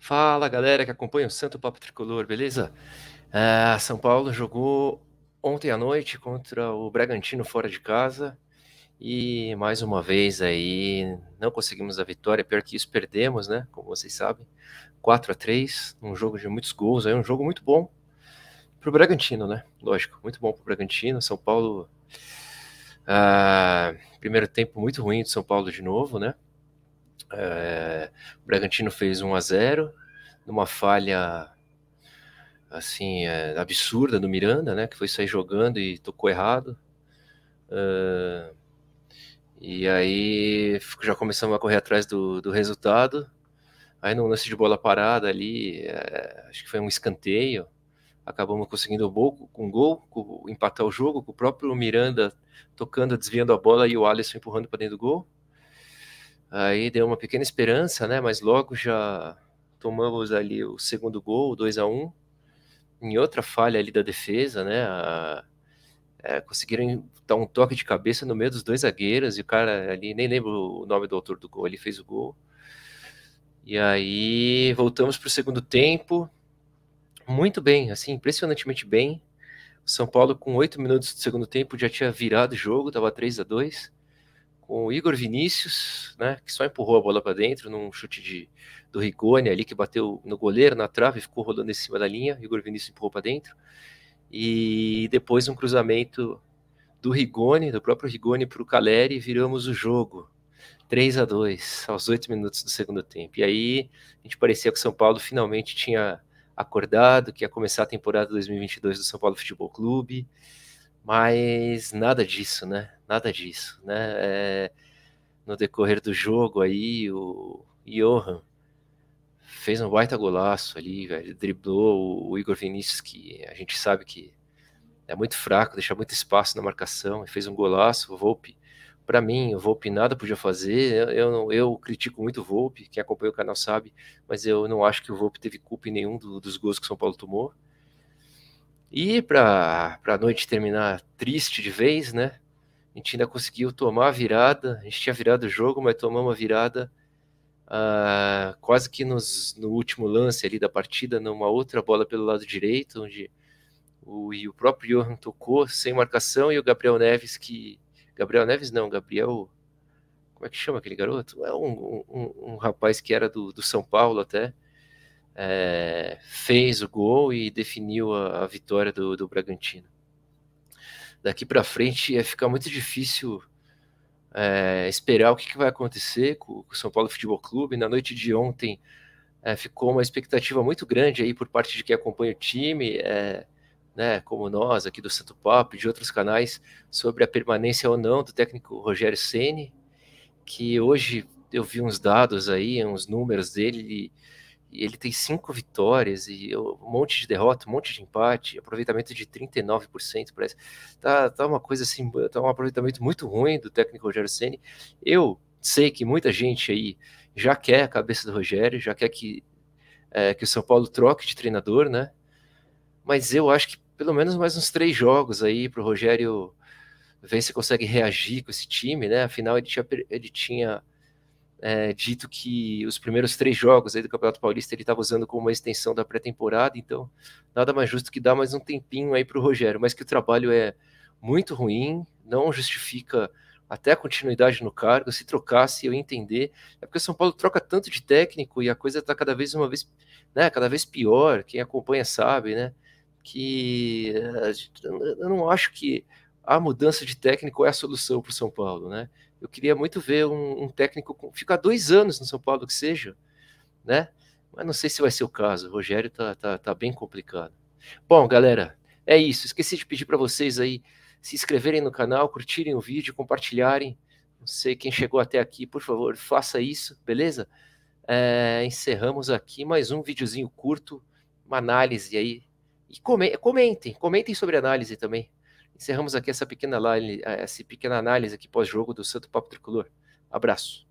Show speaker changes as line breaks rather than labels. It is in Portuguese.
Fala galera que acompanha o Santo Papo Tricolor, beleza? É, São Paulo jogou ontem à noite contra o Bragantino fora de casa e mais uma vez aí não conseguimos a vitória, pior que isso perdemos, né? Como vocês sabem, 4 a 3, um jogo de muitos gols, aí um jogo muito bom pro Bragantino, né? Lógico, muito bom pro Bragantino. São Paulo, ah, primeiro tempo muito ruim do São Paulo de novo, né? É, o Bragantino fez 1 a 0 numa falha assim é, absurda do Miranda, né, que foi sair jogando e tocou errado. É, e aí já começamos a correr atrás do, do resultado. Aí no lance de bola parada ali, é, acho que foi um escanteio. Acabamos conseguindo um gol, um gol com, empatar o jogo, com o próprio Miranda tocando, desviando a bola e o Alisson empurrando para dentro do gol. Aí deu uma pequena esperança, né? Mas logo já tomamos ali o segundo gol, 2 a 1 um, em outra falha ali da defesa, né? A, é, conseguiram dar um toque de cabeça no meio dos dois zagueiros e o cara ali, nem lembro o nome do autor do gol, ele fez o gol. E aí voltamos para o segundo tempo, muito bem, assim, impressionantemente bem. O São Paulo, com oito minutos do segundo tempo, já tinha virado o jogo, estava 3 a 2 com o Igor Vinícius, né, que só empurrou a bola para dentro num chute de, do Rigoni ali, que bateu no goleiro, na trave, ficou rolando em cima da linha. Igor Vinícius empurrou para dentro. E depois um cruzamento do Rigoni, do próprio Rigoni para o Caleri, viramos o jogo. 3 a 2 aos 8 minutos do segundo tempo. E aí a gente parecia que o São Paulo finalmente tinha acordado, que ia começar a temporada 2022 do São Paulo Futebol Clube. Mas nada disso, né? Nada disso, né? É, no decorrer do jogo aí, o Johan fez um baita golaço ali, velho. Driblou o Igor Vinícius, que a gente sabe que é muito fraco, deixa muito espaço na marcação, e fez um golaço. O Volpe, para mim, o Volpe nada podia fazer. Eu, eu, eu, critico muito o Volpe, quem acompanha o canal sabe, mas eu não acho que o Volpe teve culpa em nenhum do, dos gols que o São Paulo tomou. E para a noite terminar triste de vez, né? A gente ainda conseguiu tomar a virada. A gente tinha virado o jogo, mas tomamos a virada uh, quase que nos, no último lance ali da partida, numa outra bola pelo lado direito, onde o, e o próprio Johan tocou sem marcação e o Gabriel Neves que. Gabriel Neves não, Gabriel. Como é que chama aquele garoto? É um, um, um rapaz que era do, do São Paulo até é, fez o gol e definiu a, a vitória do, do, Bragantino. Daqui para frente ia ficar muito difícil é, esperar o que, que vai acontecer com, com, o São Paulo Futebol Clube. Na noite de ontem é, ficou uma expectativa muito grande aí por parte de quem acompanha o time, é, né, como nós aqui do Santo Papo e de outros canais, sobre a permanência ou não do técnico Rogério Ceni, que hoje eu vi uns dados aí, uns números dele. E, e ele tem cinco vitórias e um monte de derrota, um monte de empate, aproveitamento de 39%, parece. Tá, tá uma coisa assim, tá um aproveitamento muito ruim do técnico Rogério Ceni. Eu sei que muita gente aí já quer a cabeça do Rogério, já quer que, é, que o São Paulo troque de treinador, né? Mas eu acho que pelo menos mais uns três jogos aí para o Rogério ver se consegue reagir com esse time, né? Afinal, ele tinha, ele tinha é, dito que os primeiros três jogos aí do Campeonato Paulista ele estava usando como uma extensão da pré-temporada, então nada mais justo que dar mais um tempinho aí para o Rogério, mas que o trabalho é muito ruim, não justifica até a continuidade no cargo, se trocasse eu ia entender, é porque o São Paulo troca tanto de técnico e a coisa está cada vez uma vez, né, cada vez pior, quem acompanha sabe, né, que eh, eu não acho que a mudança de técnico é a solução para o São Paulo, né, eu queria muito ver um, um técnico com, ficar dois anos no São Paulo, que seja, né? Mas não sei se vai ser o caso. O Rogério tá, tá, tá bem complicado. Bom, galera, é isso. Esqueci de pedir para vocês aí se inscreverem no canal, curtirem o vídeo, compartilharem. Não sei quem chegou até aqui, por favor, faça isso, beleza? É, encerramos aqui mais um videozinho curto, uma análise aí. E comentem, comentem sobre a análise também. Encerramos aqui essa pequena, essa pequena análise aqui pós-jogo do Santo Papo Tricolor. Abraço.